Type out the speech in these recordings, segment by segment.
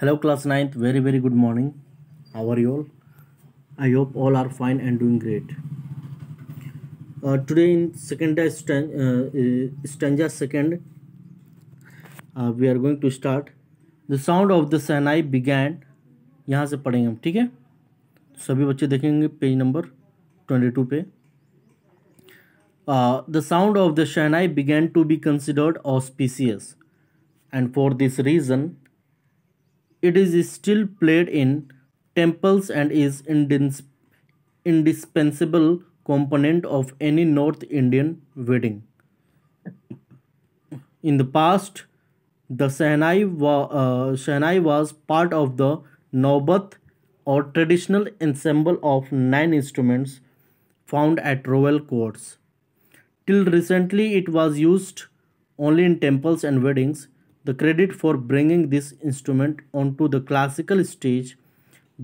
hello class 9th very very good morning how are you all i hope all are fine and doing great uh, today in second uh, stanza second uh, we are going to start the sound of the shehnai began यहाँ से पढ़ेंगे हम ठीक है सभी बच्चे देखेंगे page number twenty two पे the sound of the shehnai began to be considered auspicious and for this reason It is still played in temples and is indis indispensable component of any North Indian wedding. In the past, the Sehnai, wa uh, was part of the Naubat or traditional ensemble of nine instruments found at royal courts. Till recently, it was used only in temples and weddings. The credit for bringing this instrument onto the classical stage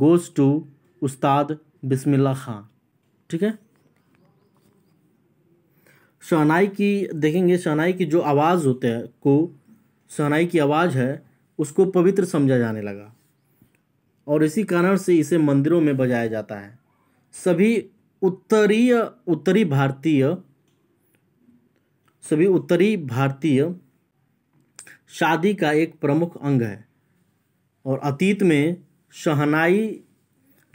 goes to उस्ताद बिस्मिल्ला खां ठीक है शहनाई की देखेंगे शहनाई की जो आवाज़ होते हैं को शहनाई की आवाज़ है उसको पवित्र समझा जाने लगा और इसी कारण से इसे मंदिरों में बजाया जाता है सभी उत्तरीय उत्तरी भारतीय सभी उत्तरी भारतीय शादी का एक प्रमुख अंग है और अतीत में शहनाई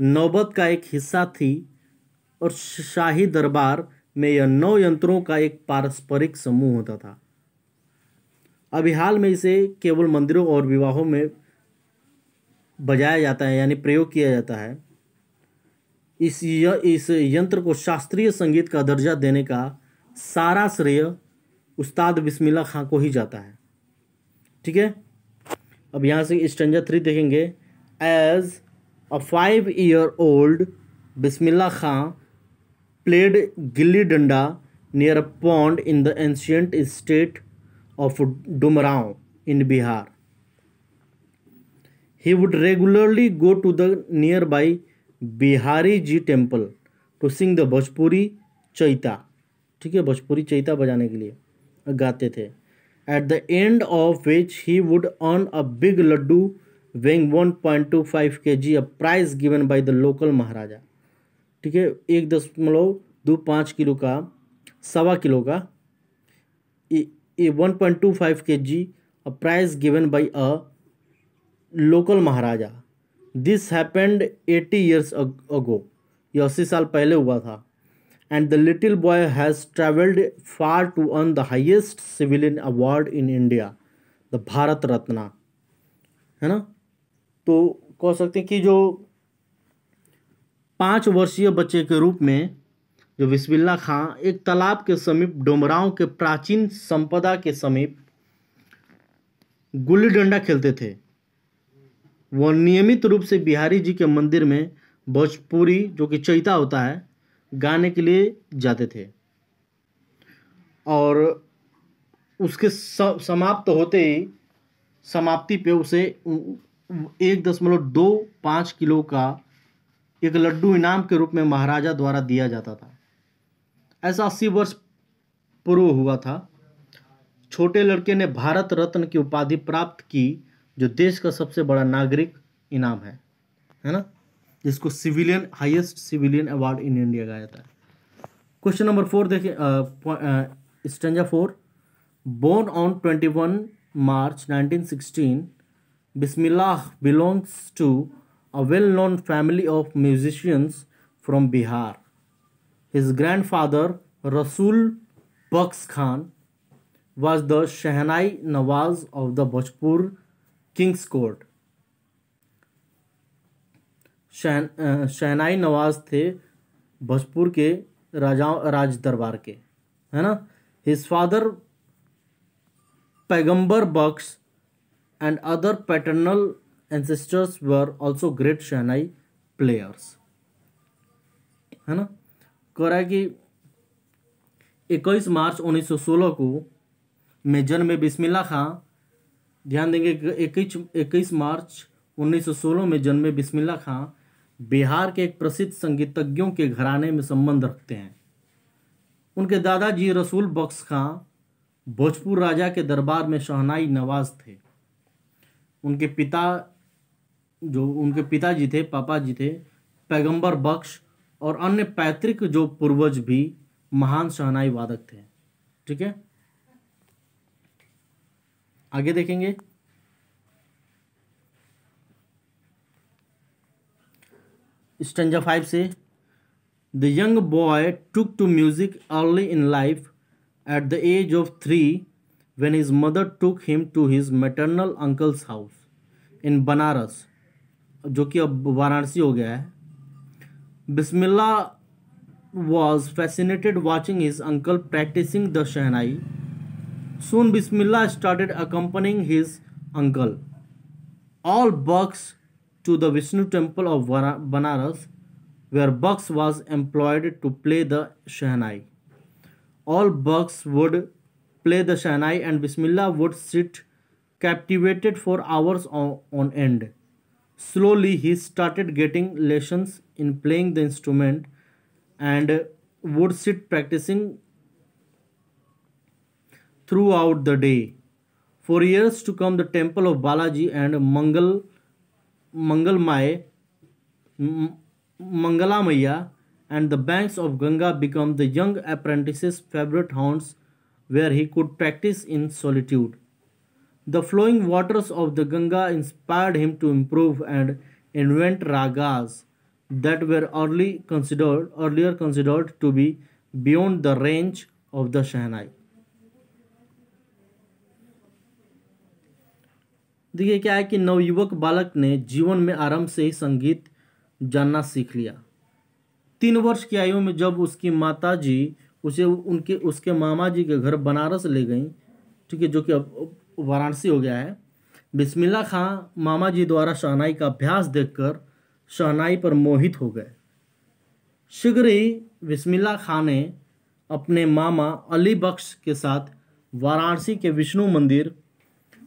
नौबत का एक हिस्सा थी और शाही दरबार में यह नौ यंत्रों का एक पारस्परिक समूह होता था अभी हाल में इसे केवल मंदिरों और विवाहों में बजाया जाता है यानी प्रयोग किया जाता है इस य, इस यंत्र को शास्त्रीय संगीत का दर्जा देने का सारा श्रेय उस्ताद बिस्मिल्ला खां को ही जाता है ठीक है अब यहाँ से स्टेंजा थ्री देखेंगे as a five year old Bismillah Khan played gilli danda near a pond in the ancient state of Dumraon in Bihar would regularly go to the nearby Bihari ji temple to sing the Bhojpuri chaita ठीक है भोजपुरी चैता बजाने के लिए गाते थे at the end of which he laddu वेंग one point two five 1.25 G a prize given by the local maharaja ठीक है एक दशमलव दो पाँच किलो का सवा किलो का one point two five K G a prize given by a local maharaja this happened eighty years ago ये अस्सी साल पहले हुआ था and the little boy has traveled far to earn the highest civilian award in India, the Bharat Ratna. है ना तो कह सकते हैं कि जो पाँच वर्षीय बच्चे के रूप में जो बिस्मिल्ला खां एक तालाब के समीप डोमराव के प्राचीन संपदा के समीप गुल्ली डंडा खेलते थे वह नियमित रूप से बिहारी जी के मंदिर में भोजपुरी जो कि चैता होता है गाने के लिए जाते थे और उसके समाप्त होते ही समाप्ति पे उसे एक दशमलव दो पाँच किलो का एक लड्डू इनाम के रूप में महाराजा द्वारा दिया जाता था ऐसा अस्सी वर्ष पूर्व हुआ था छोटे लड़के ने भारत रत्न की उपाधि प्राप्त की जो देश का सबसे बड़ा नागरिक इनाम है है ना जिसको civilian highest civilian award in India कहा जाता है क्वेश्चन नंबर फोर देखिए stanza four born on twenty one March nineteen sixteen Bismillah belongs to a well known family of musicians from Bihar his grandfather Rasool Bux Khan was the shehnai nawaz of the Bhojpur kings court शहन शहनाई नवाज थे भोजपुर के राजाओं राज दरबार के है ना his father Paigambar Bux and other paternal ancestors were also great shehnai players है ना कह रहा है कि इक्कीस मार्च 1916 को मेजर में बिस्मिल्ला खां ध्यान देंगे इक्कीस इक्कीस मार्च 1916 में जन्मे बिस्मिल्ला खां बिहार के एक प्रसिद्ध संगीतज्ञों के घराने में संबंध रखते हैं उनके दादाजी रसूल बख्श खां भोजपुर राजा के दरबार में शहनाई नवाज थे उनके पिता जो उनके पिताजी थे पापा जी थे पैगंबर बख्श और अन्य पैतृक जो पूर्वज भी महान शहनाई वादक थे ठीक है आगे देखेंगे स्टेंजा फाइव से the young boy took to music early in life at the age of three when his mother took him to his maternal uncles house in Banaras जो कि अब वाराणसी हो गया है Bismillah was fascinated watching his uncle practising the shehnai soon Bismillah started accompanying his uncle Ali Bux to the Vishnu temple of Banaras where Bux was employed to play the Shehnai. All Bux would play the Shehnai and Bismillah would sit captivated for hours on, on end. Slowly he started getting lessons in playing the instrument and would sit practicing throughout the day. For years to come the temple of Balaji and Mangal Mangal Mangalamaya, and the banks of Ganga become the young apprentice's favorite haunts where he could practice in solitude. The flowing waters of the Ganga inspired him to improve and invent ragas that were early considered, earlier considered to be beyond the range of the Shahnai. देखिए क्या है कि नवयुवक बालक ने जीवन में आरंभ से ही संगीत जानना सीख लिया तीन वर्ष की आयु में जब उसकी माता जी उसे उनके उसके मामा जी के घर बनारस ले गई ठीक है जो कि अब वाराणसी हो गया है बिस्मिल्ला खां मामा जी द्वारा शहनाई का अभ्यास देखकर शहनाई पर मोहित हो गए शीघ्र ही बिस्मिल्ला खां ने अपने मामा अली बख्श के साथ वाराणसी के विष्णु मंदिर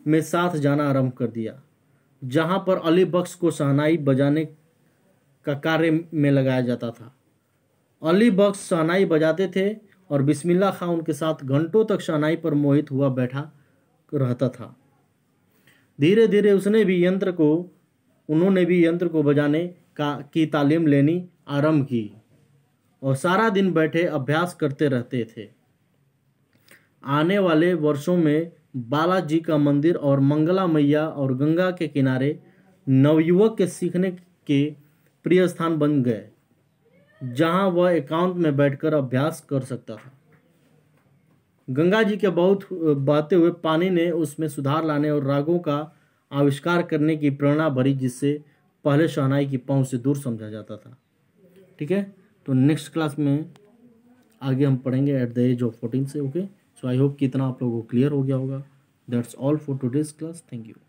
में साथ जाना आरंभ कर दिया जहां पर अली बख्श को शहनाई बजाने का कार्य में लगाया जाता था अली बख्श शहनाई बजाते थे और बिस्मिल्ला खां उनके साथ घंटों तक शहनाई पर मोहित हुआ बैठा रहता था धीरे धीरे उसने भी यंत्र को उन्होंने भी यंत्र को बजाने का की तालीम लेनी आरंभ की और सारा दिन बैठे अभ्यास करते रहते थे आने वाले वर्षों में बालाजी का मंदिर और मंगला मैया और गंगा के किनारे नवयुवक के सीखने के प्रिय स्थान बन गए जहां वह एकांत में बैठकर अभ्यास कर सकता था गंगा जी के बहुत बहते हुए पानी ने उसमें सुधार लाने और रागों का आविष्कार करने की प्रेरणा भरी जिससे पहले शहनाई की पाँव से दूर समझा जाता था ठीक है तो नेक्स्ट क्लास में आगे हम पढ़ेंगे at the age of fourteen से okay okay? So I hope कि इतना आप लोगों को क्लियर हो गया होगा that's all for today's class thank you